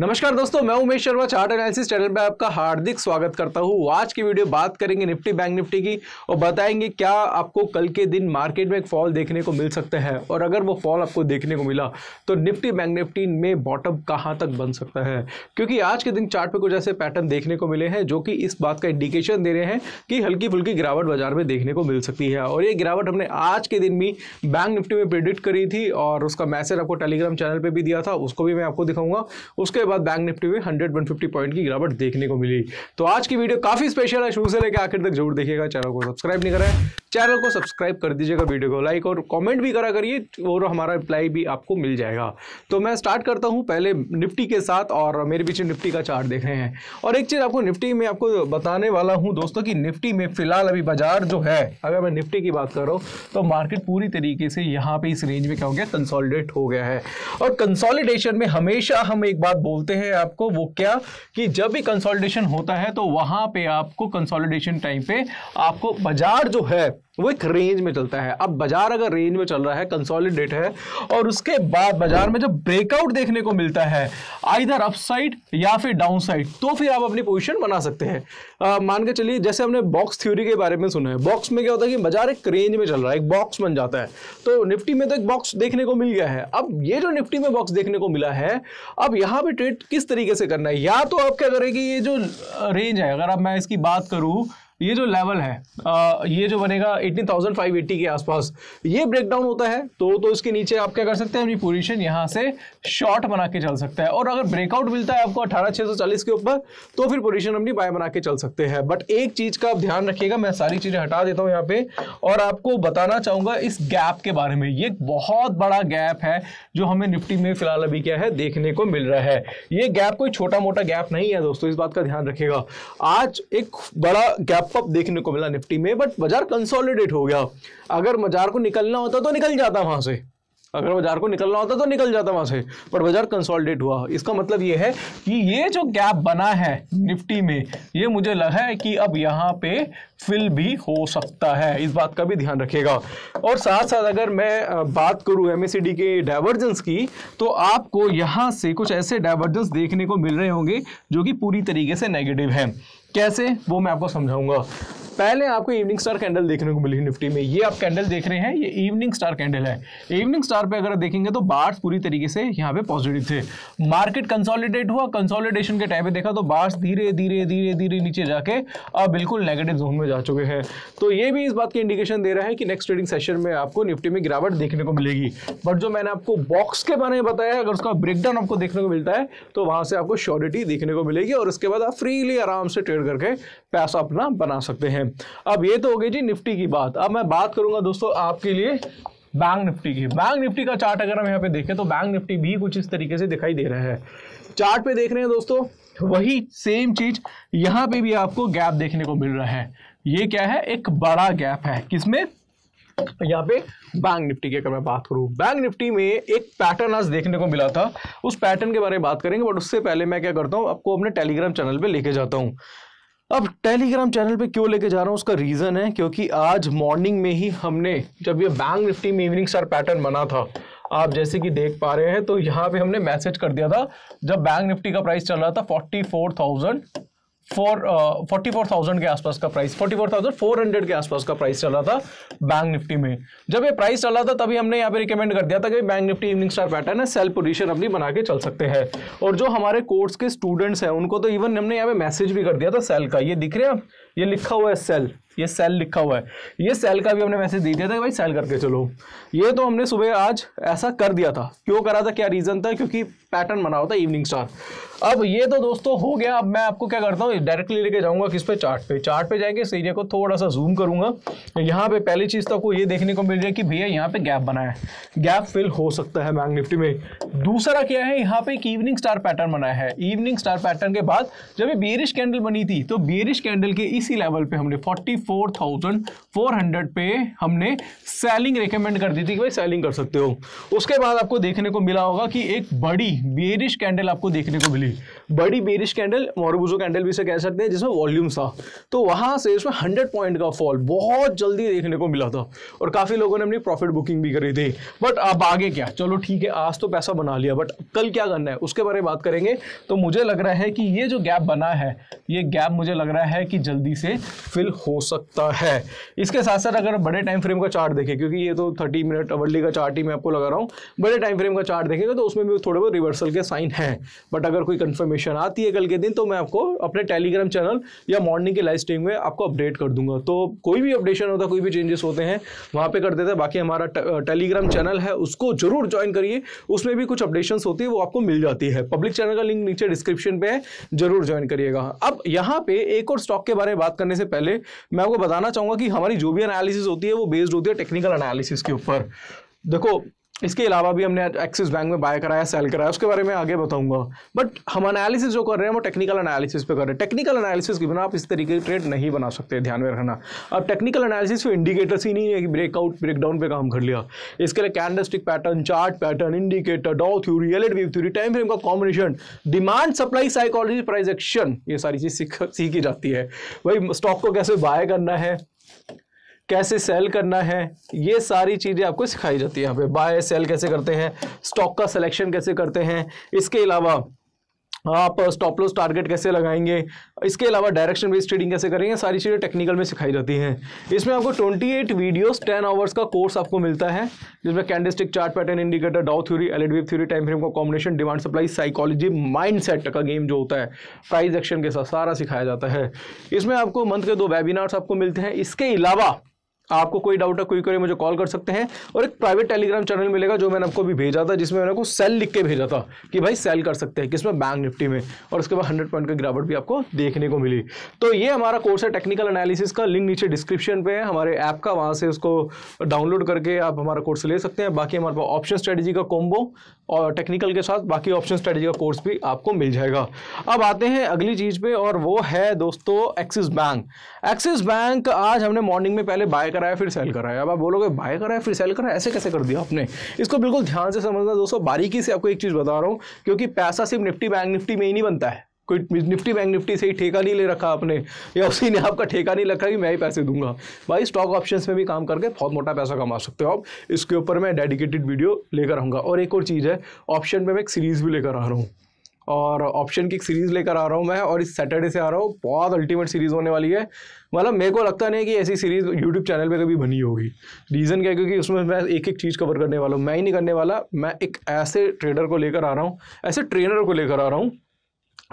नमस्कार दोस्तों मैं Umesh Sharma chart analysis channel पर आपका हार्दिक स्वागत करता हूं आज की वीडियो बात करेंगे निफ्टी बैंक निफ्टी की और बताएंगे क्या आपको कल के दिन मार्केट में एक फॉल देखने को मिल सकता है और अगर वो फॉल आपको देखने को मिला तो निफ्टी बैंक निफ्टी में बॉटम कहां तक बन सकता है क्योंकि आज के दिन चार्ट पर कुछ ऐसे पैटर्न देखने को मिले हैं जो कि इस बात का इंडिकेशन दे रहे हैं कि हल्की फुल्की गिरावट बाजार में देखने को मिल सकती है और ये गिरावट हमने आज के दिन भी बैंक निफ्टी में प्रिडिक्ट करी थी और उसका मैसेज आपको टेलीग्राम चैनल पर भी दिया था उसको भी मैं आपको दिखाऊंगा उसके बाद बैंक निफ्टी में हंड्रेड वन फिफ्टी पॉइंट की गिरावट देखने को मिली तो आज की वीडियो काफी स्पेशल है शुरू से लेकर आखिर तक जरूर देखिएगा चैनल को सब्सक्राइब नहीं करा है चैनल को सब्सक्राइब कर दीजिएगा वीडियो को लाइक और कमेंट भी करा करिए और हमारा रिप्लाई भी आपको मिल जाएगा तो मैं स्टार्ट करता हूँ पहले निफ्टी के साथ और मेरे पीछे निफ्टी का चार्ट देख रहे हैं और एक चीज़ आपको निफ्टी में आपको बताने वाला हूँ दोस्तों कि निफ्टी में फिलहाल अभी बाजार जो है अगर मैं निफ्टी की बात कर रहा हूँ तो मार्केट पूरी तरीके से यहाँ पर इस रेंज में क्या हो गया कंसॉलिडेट हो गया है और कंसॉलिडेशन में हमेशा हम एक बात बोल बोलते हैं आपको वो क्या कि जब भी कंसोलिडेशन होता है तो वहां पे आपको कंसोलिडेशन टाइम पे आपको बाजार जो है वो एक रेंज में चलता है अब बाजार अगर रेंज में चल रहा है कंसोलिडेट है और उसके बाद बाजार में जब ब्रेकआउट देखने को मिलता है आइधर अपसाइड या फिर डाउन साइड तो फिर आप अपनी पोजीशन बना सकते हैं मान के चलिए जैसे हमने बॉक्स थ्योरी के बारे में सुना है बॉक्स में क्या होता है कि बाजार एक रेंज में चल रहा है एक बॉक्स बन जाता है तो निफ्टी में तो एक बॉक्स देखने को मिल गया है अब ये जो निफ्टी में बॉक्स देखने को मिला है अब यहाँ पर ट्रेड किस तरीके से करना है या तो आप क्या करें कि ये जो रेंज है अगर अब मैं इसकी बात करूँ ये जो लेवल है आ, ये जो बनेगा 18,580 के आसपास ये ब्रेक डाउन होता है तो तो इसके नीचे आप क्या कर सकते हैं अपनी पोजीशन यहाँ से शॉर्ट बना के चल सकता है और अगर ब्रेकआउट मिलता है आपको अठारह के ऊपर तो फिर पोजीशन अपनी बाय बना के चल सकते हैं तो बट एक चीज़ का आप ध्यान रखिएगा मैं सारी चीज़ें हटा देता हूँ यहाँ पे और आपको बताना चाहूँगा इस गैप के बारे में ये बहुत बड़ा गैप है जो हमें निफ्टी में फिलहाल अभी क्या है देखने को मिल रहा है ये गैप कोई छोटा मोटा गैप नहीं है दोस्तों इस बात का ध्यान रखिएगा आज एक बड़ा गैप स्टेप अप देखने को मिला निफ्टी में बट बाजार कंसोलिडेट हो गया अगर बाजार को निकलना होता तो निकल जाता वहां से अगर बाजार को निकलना होता तो निकल जाता वहां से पर बाजार कंसोलिडेट हुआ इसका मतलब ये है कि ये जो गैप बना है निफ्टी में ये मुझे लगा है कि अब यहाँ पे फिल भी हो सकता है इस बात का भी ध्यान रखेगा और साथ साथ अगर मैं बात करूँ एम के डाइवर्जेंस की तो आपको यहाँ से कुछ ऐसे डाइवर्जेंस देखने को मिल रहे होंगे जो कि पूरी तरीके से नेगेटिव है कैसे वो मैं आपको समझाऊंगा पहले आपको इवनिंग स्टार कैंडल देखने को मिली निफ्टी में ये आप कैंडल देख रहे हैं ये इवनिंग स्टार कैंडल है इवनिंग स्टार पे अगर देखेंगे तो बार्स पूरी तरीके से यहाँ पे पॉजिटिव थे मार्केट कंसोलिडेट हुआ कंसोलिडेशन के टाइम पे देखा तो बार्स धीरे धीरे धीरे धीरे नीचे जाके अब बिल्कुल नेगेटिव जोन में जा चुके हैं तो ये भी इस बात की इंडिकेशन दे रहा है कि नेक्स्ट ट्रेडिंग सेशन में आपको निफ्टी में गिरावट देखने को मिलेगी बट जो मैंने आपको बॉक्स के बारे में बताया अगर उसका ब्रेकडाउन आपको देखने को मिलता है तो वहाँ से आपको श्योरिटी देखने को मिलेगी और उसके बाद आप फ्रीली आराम से ट्रेड करके पैसा अपना बना सकते हैं अब ये तो हो गई जी निफ्टी की बात अब मैं बात करूंगा दोस्तों आपके लिए बैंक निफ्टी की बैंक निफ्टी का चार्ट अगर हम यहाँ पे देखें तो बैंक निफ्टी भी कुछ इस तरीके से दिखाई दे रहा है चार्ट पे देख रहे हैं दोस्तों वही सेम चीज यहाँ पे भी आपको गैप देखने को मिल रहा है ये क्या है एक बड़ा गैप है किसमें यहाँ पे बैंक निफ्टी की अगर मैं बात करूं बैंक निफ्टी में एक पैटर्न आज देखने को मिला था उस पैटर्न के बारे में बात करेंगे बट उससे पहले मैं क्या करता हूँ आपको अपने टेलीग्राम चैनल पर लेके जाता हूँ अब टेलीग्राम चैनल पे क्यों लेके जा रहा हूँ उसका रीज़न है क्योंकि आज मॉर्निंग में ही हमने जब ये बैंक निफ्टी में इवनिंग स्टार पैटर्न बना था आप जैसे कि देख पा रहे हैं तो यहाँ पे हमने मैसेज कर दिया था जब बैंक निफ्टी का प्राइस चल रहा था forty four thousand four forty four thousand के आसपास का price forty four thousand four hundred के आसपास का प्राइस चला था बैंक निफ्टी में जब ये प्राइस चला था तभी हमने यहाँ पे रिकमेंड कर दिया था कि bank Nifty evening star pattern है सेल पोजीशन अपनी बना के चल सकते हैं और जो हमारे कोर्स के स्टूडेंट्स हैं उनको तो इवन हमने यहाँ पे मैसेज भी कर दिया था सेल का ये दिख रहे हैं ये लिखा हुआ है सेल ये सेल लिखा हुआ है ये सेल का भी हमने मैसेज दे दिया था कि भाई सेल करके चलो ये तो हमने सुबह आज ऐसा कर दिया था क्यों करा था क्या रीज़न था क्योंकि पैटर्न बना हुआ था इवनिंग स्टार अब ये तो दोस्तों हो गया अब मैं आपको क्या करता हूँ डायरेक्टली लेके जाऊंगा किस पे चार्ट पे चार्ट पे जाएंगे इस एरिया को थोड़ा सा जूम करूंगा यहाँ पे पहली चीज़ तो आपको ये देखने को मिल रही है कि भैया यहाँ पे गैप बनाया है गैप फिल हो सकता है बैंक निफ्टी में दूसरा क्या है यहाँ पे एक इवनिंग स्टार पैटर्न बनाया है इवनिंग स्टार पैटर्न के बाद जब ये बेरिश कैंडल बनी थी तो बेरिश कैंडल के इस इसी लेवल पे हमने 44,400 पे हमने सेलिंग रिकमेंड कर दी थी कि भाई सेलिंग कर सकते हो उसके बाद आपको देखने को मिला होगा कि एक बड़ी बेरिश कैंडल आपको देखने को मिली बड़ी बेरिश कैंडल मोरबूजो कैंडल भी से कह सकते हैं जिसमें वॉल्यूम था तो वहां से इसमें हंड्रेड पॉइंट का फॉल बहुत जल्दी देखने को मिला था और काफ़ी लोगों ने अपनी प्रॉफिट बुकिंग भी करी थी बट अब आगे क्या चलो ठीक है आज तो पैसा बना लिया बट कल क्या करना है उसके बारे में बात करेंगे तो मुझे लग रहा है कि ये जो गैप बना है ये गैप मुझे लग रहा है कि जल्दी आसानी से फिल हो सकता है इसके साथ साथ अगर बड़े टाइम फ्रेम का चार्ट देखें क्योंकि ये तो थर्टी मिनट अवर्ली का चार्ट ही मैं आपको लगा रहा हूँ बड़े टाइम फ्रेम का चार्ट देखेंगे तो उसमें भी थोड़े बहुत रिवर्सल के साइन है बट अगर कोई कन्फर्मेशन आती है कल के दिन तो मैं आपको अपने टेलीग्राम चैनल या मॉर्निंग के लाइव स्ट्रीम में आपको अपडेट कर दूंगा तो कोई भी अपडेशन होता कोई भी चेंजेस होते हैं वहाँ पर कर देते हैं बाकी हमारा टेलीग्राम चैनल है उसको जरूर ज्वाइन करिए उसमें भी कुछ अपडेशन होती है वो आपको मिल जाती है पब्लिक चैनल का लिंक नीचे डिस्क्रिप्शन पे है जरूर ज्वाइन करिएगा अब यहाँ पे एक और स्टॉक के बारे में बात करने से पहले मैं आपको बताना चाहूंगा कि हमारी जो भी एनालिसिस होती है वो बेस्ड होती है टेक्निकल एनालिसिस के ऊपर देखो इसके अलावा भी हमने एक्सिस बैंक में बाय कराया सेल कराया उसके बारे में आगे बताऊंगा बट हम एनालिसिस जो कर रहे हैं वो टेक्निकल एनालिसिस पे कर रहे हैं टेक्निकल एनालिसिस के बिना आप इस तरीके से ट्रेड नहीं बना सकते ध्यान में रखना अब टेक्निकल एनालिसिस में इंडिकेटर्स ही नहीं है कि ब्रेकआउट ब्रेकडाउन पर काम कर लिया इसके लिए candlestick pattern chart pattern indicator Dow theory Elliott theory time frame का combination demand supply psychology price action action ये सारी चीज़ सीखी जाती है भाई स्टॉक को कैसे बाय करना है कैसे सेल करना है ये सारी चीज़ें आपको सिखाई जाती है यहाँ पे बाय सेल कैसे करते हैं स्टॉक का सिलेक्शन कैसे करते हैं इसके अलावा आप स्टॉप लॉस टारगेट कैसे लगाएंगे इसके अलावा डायरेक्शन बेस्ड ट्रेडिंग कैसे करेंगे सारी चीज़ें टेक्निकल में सिखाई जाती हैं इसमें आपको 28 वीडियोस 10 आवर्स का कोर्स आपको मिलता है जिसमें candlestick chart pattern indicator Dow theory एडवी थ्योरी टाइम फ्रेम का combination demand supply psychology mind का गेम जो होता है प्राइज एक्शन के साथ सारा सिखाया जाता है इसमें आपको मंथ के दो वेबिनार्स आपको मिलते हैं इसके अलावा आपको कोई डाउट है कोई क्वेरी मुझे कॉल कर सकते हैं और एक प्राइवेट टेलीग्राम चैनल मिलेगा जो मैंने आपको अभी भेजा था जिसमें मैंने आपको सेल लिख के भेजा था कि भाई सेल कर सकते हैं किसमें बैंक निफ्टी में और उसके बाद हंड्रेड पॉइंट का गिरावट भी आपको देखने को मिली तो ये हमारा कोर्स है टेक्निकल एनालिसिस का लिंक नीचे डिस्क्रिप्शन पे है हमारे ऐप का वहाँ से उसको डाउनलोड करके आप हमारा कोर्स ले सकते हैं बाकी हमारे पास ऑप्शन स्ट्रेटेजी का कॉम्बो और टेक्निकल के साथ बाकी ऑप्शन स्ट्रेटेजी का कोर्स भी आपको मिल जाएगा अब आते हैं अगली चीज़ पे और वो है दोस्तों एक्सिस बैंक एक्सिस बैंक आज हमने मॉर्निंग में पहले बाय कराया फिर सेल कराया अब आप बोलोगे बाय कराया फिर सेल कराया ऐसे कैसे कर दिया आपने इसको बिल्कुल ध्यान से समझना दोस्तों बारीकी से आपको एक चीज़ बता रहा हूँ क्योंकि पैसा सिर्फ निफ्टी बैंक निफ्टी में ही नहीं बनता है कोई निफ्टी बैंक निफ्टी से ही ठेका नहीं ले रखा आपने या उसी ने आपका ठेका नहीं रखा कि मैं ही पैसे दूंगा भाई स्टॉक ऑप्शन में भी काम करके बहुत मोटा पैसा कमा सकते हो आप इसके ऊपर मैं डेडिकेटेड वीडियो लेकर आऊँगा और एक और चीज़ है ऑप्शन में मैं एक सीरीज़ भी लेकर आ रहा हूँ और ऑप्शन की एक सीरीज़ लेकर आ रहा हूँ मैं और इस सैटरडे से आ रहा हूँ बहुत अल्टीमेट सीरीज़ होने वाली है मतलब मेरे को लगता नहीं कि ऐसी सीरीज़ यूट्यूब चैनल पे कभी बनी होगी रीज़न क्या है क्योंकि उसमें मैं एक एक चीज़ कवर करने वाला हूँ मैं ही नहीं करने वाला मैं एक ऐसे ट्रेडर को लेकर आ रहा हूँ ऐसे ट्रेनर को लेकर आ रहा हूँ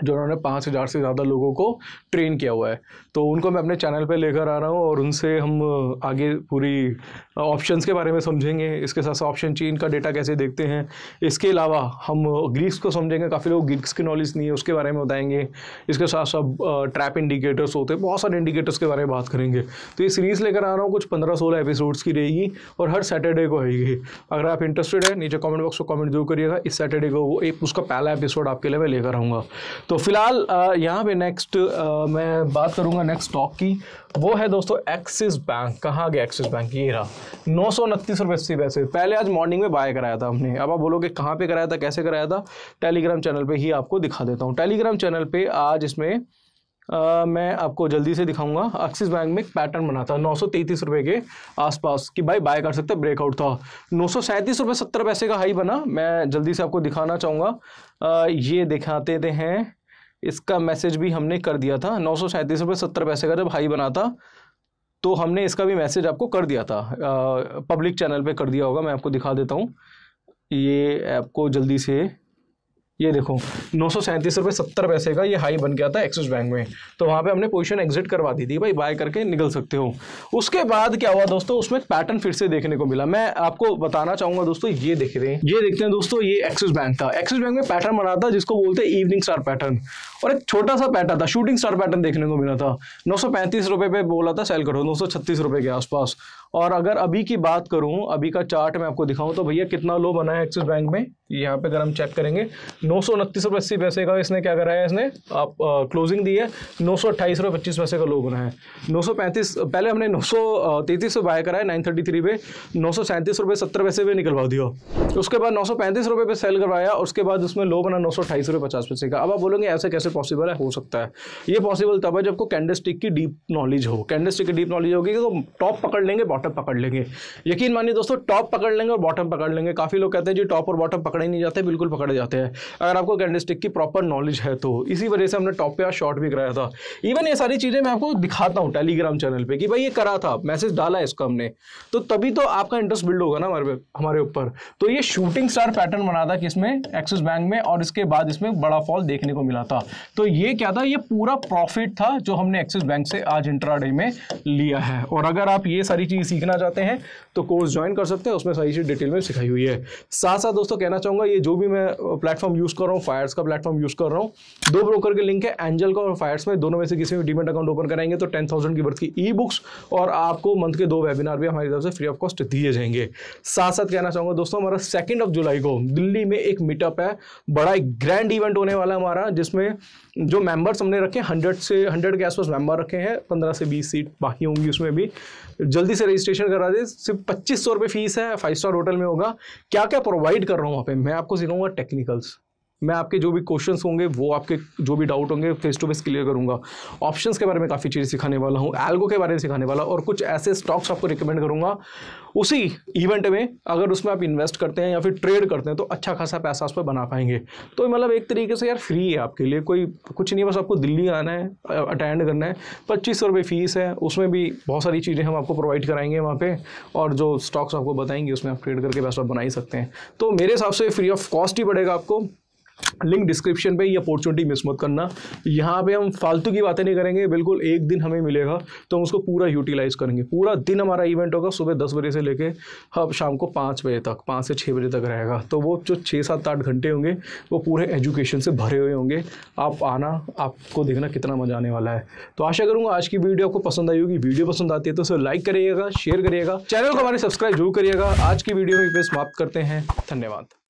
जो उन्होंने पाँच हज़ार से ज़्यादा लोगों को ट्रेन किया हुआ है तो उनको मैं अपने चैनल पे लेकर आ रहा हूँ और उनसे हम आगे पूरी ऑप्शंस के बारे में समझेंगे इसके साथ साथ ऑप्शन चीन का डेटा कैसे देखते हैं इसके अलावा हम ग्रीक्स को समझेंगे काफ़ी लोग ग्रीक्स की नॉलेज नहीं है उसके बारे में बताएंगे इसके साथ साथ ट्रैप इंडिकेटर्स होते हैं बहुत सारे इंडिकेटर्स के बारे में बात करेंगे तो ये सीरीज़ लेकर आ रहा हूँ कुछ पंद्रह सोलह एपिसोड्स की रहेगी और हर सैटरडे को रहेगी अगर आप इंटरेस्टेड है नीचे कॉमेंट बॉक्स को कॉमेंट जरूर करिएगा इस सैटरडे को वो एक उसका पहला एपिसोड आपके लिए मैं लेकर आऊँगा तो फिलहाल यहाँ पे नेक्स्ट मैं बात करूँगा नेक्स्ट स्टॉक की वो है दोस्तों एक्सिस बैंक कहाँ गया एक्सिस बैंक ये रहा नौ सौ उनतीस रुपये अस्सी पैसे पहले आज मॉर्निंग में बाय कराया था हमने अब आप बोलोगे कहाँ पे कराया था कैसे कराया था टेलीग्राम चैनल पे ही आपको दिखा देता हूँ टेलीग्राम चैनल पे आज इसमें आ, मैं आपको जल्दी से दिखाऊंगा एक्सिस बैंक में एक पैटर्न बना था नौ रुपए के आसपास कि भाई बाय कर सकते ब्रेकआउट था नौ सौ रुपए सत्तर पैसे का हाई बना मैं जल्दी से आपको दिखाना चाहूँगा ये दिखाते थे हैं इसका मैसेज भी हमने कर दिया था नौ सौ रुपए सत्तर पैसे का जब हाई बना था तो हमने इसका भी मैसेज आपको कर दिया था आ, पब्लिक चैनल पर कर दिया होगा मैं आपको दिखा देता हूँ ये आपको जल्दी से ये देखो नौ सौ सैंतीस रुपये सत्तर पैसे का ये हाई बन गया था एक्सिस बैंक में तो वहाँ पे हमने पोजीशन एग्जिट करवा दी थी भाई बाय करके निकल सकते हो उसके बाद क्या हुआ दोस्तों उसमें पैटर्न फिर से देखने को मिला मैं आपको बताना चाहूंगा दोस्तों ये देख रहे हैं ये देखते हैं दोस्तों ये एक्सिस बैंक था एक्सिस बैंक में पैटर्न बना था जिसको बोलते हैं इवनिंग स्टार पैटर्न और एक छोटा सा पैटर्न था शूटिंग स्टार पैटर्न देखने को मिला था नौ सौ पैंतीस रुपये पे बोला था सेल करो नौ सौ छत्तीस रुपये के आसपास और अगर अभी की बात करूँ अभी का चार्ट मैं आपको दिखाऊँ तो भैया कितना लो बना है एक्सिस बैंक में यहाँ पे अगर हम चेक करेंगे नौ सौ उनतीस अस्सी पैसे का इसने क्या कराया इसने आप क्लोजिंग दी है नौ सौ अट्ठाईस रुपये पच्चीस पैसे का लो बनाया है नौ सौ पैंतीस पहले हमने नौ सौ तैंतीस पे बाय कराया नाइन थर्टी थ्री पे नौ सौ सैंतीस रुपये सत्तर पैसे पे निकलवा दिया उसके बाद नौ सौ पैंतीस रुपये पे सेल करवाया उसके बाद उसमें लो बना नौ सौ अठाईस रुपये पचास पैसे का अब आप बोलेंगे ऐसे कैसे पॉसिबल है हो सकता है ये पॉसिबल तब है जबको कैंडल स्टिक की डीप नॉलेज हो कैंडल स्टिक की डीप नॉलेज होगी तो टॉप पकड़ लेंगे बॉटम पकड़ लेंगे यकीन मानिए दोस्तों टॉप पकड़ लेंगे और बॉटम पकड़ लेंगे काफ़ी लोग कहते हैं जी टॉप और बॉटम पकड़ पकड़े नहीं जाते बिल्कुल पकड़े जाते हैं अगर आपको कैंडलस्टिक की प्रॉपर नॉलेज है तो इसी वजह से हमने टॉप पे आज शॉर्ट भी कराया था इवन ये सारी चीज़ें मैं आपको दिखाता हूँ टेलीग्राम चैनल पर कि भाई ये करा था मैसेज डाला है इसको हमने तो तभी तो आपका इंटरेस्ट बिल्ड होगा ना हमारे हमारे ऊपर तो ये शूटिंग स्टार पैटर्न बना था किसमें एक्सिस बैंक में और इसके बाद इसमें बड़ा फॉल देखने को मिला था तो ये क्या था ये पूरा प्रॉफिट था जो हमने एक्सिस बैंक से आज इंट्राडे में लिया है और अगर आप ये सारी चीज़ सीखना चाहते हैं तो कोर्स ज्वाइन कर सकते हैं उसमें सारी चीज़ डिटेल में सिखाई हुई है साथ साथ दोस्तों कहना चाहूँगा चाहूंगा ये जो भी मैं प्लेटफॉर्म यूज़ कर रहा हूँ फायर्स का प्लेटफॉर्म यूज़ कर रहा हूँ दो ब्रोकर के लिंक है एंजल का और फायर्स में दोनों में से किसी भी डिमेट अकाउंट ओपन कराएंगे तो टेन थाउजेंड की बर्थ की ई बुक्स और आपको मंथ के दो वेबिनार भी हमारी तरफ से फ्री ऑफ कॉस्ट दिए जाएंगे साथ साथ कहना चाहूंगा दोस्तों हमारा सेकेंड ऑफ जुलाई को दिल्ली में एक मीटअप है बड़ा एक ग्रैंड इवेंट होने वाला हमारा जिसमें जो मेंबर्स हमने रखे हंड्रेड से हंड्रेड के आसपास मेंबर रखे हैं पंद्रह से बीस सीट बाकी होंगी उसमें भी जल्दी से रजिस्ट्रेशन करा दे सिर्फ पच्चीस सौ रुपये फीस है फाइव स्टार होटल में होगा क्या क्या प्रोवाइड कर रहा हूँ वहाँ पे मैं आपको सिखाऊंगा टेक्निकल्स मैं आपके जो भी क्वेश्चन होंगे वो आपके जो भी डाउट होंगे फेस टू फेस क्लियर करूँगा ऑप्शंस के बारे में काफ़ी चीज़ें सिखाने वाला हूँ एल्गो के बारे में सिखाने वाला और कुछ ऐसे स्टॉक्स आपको रिकमेंड करूँगा उसी इवेंट में अगर उसमें आप इन्वेस्ट करते हैं या फिर ट्रेड करते हैं तो अच्छा खासा पैसा उस पर बना पाएंगे तो मतलब एक तरीके से यार फ्री है आपके लिए कोई कुछ नहीं बस आपको दिल्ली आना है अटेंड करना है पच्चीस सौ रुपये फ़ीस है उसमें भी बहुत सारी चीज़ें हम आपको प्रोवाइड कराएंगे वहाँ पर और जो स्टॉक्स आपको बताएंगे उसमें आप ट्रेड करके पैसा बना ही सकते हैं तो मेरे हिसाब से फ्री ऑफ कॉस्ट ही पड़ेगा आपको लिंक डिस्क्रिप्शन पे ये अपॉर्चुनिटी मिस मत करना यहाँ पे हम फालतू की बातें नहीं करेंगे बिल्कुल एक दिन हमें मिलेगा तो हम उसको पूरा यूटिलाइज करेंगे पूरा दिन हमारा इवेंट होगा सुबह दस बजे से लेके अब शाम को पाँच बजे तक पाँच से छः बजे तक रहेगा तो वो जो छः सात आठ घंटे होंगे वो पूरे एजुकेशन से भरे हुए होंगे आप आना आपको देखना कितना मज़ा आने वाला है तो आशा करूँगा आज की वीडियो आपको पसंद आई होगी वीडियो पसंद आती है तो उसे लाइक करिएगा शेयर करिएगा चैनल को हमारे सब्सक्राइब जरूर करिएगा आज की वीडियो में समाप्त करते हैं धन्यवाद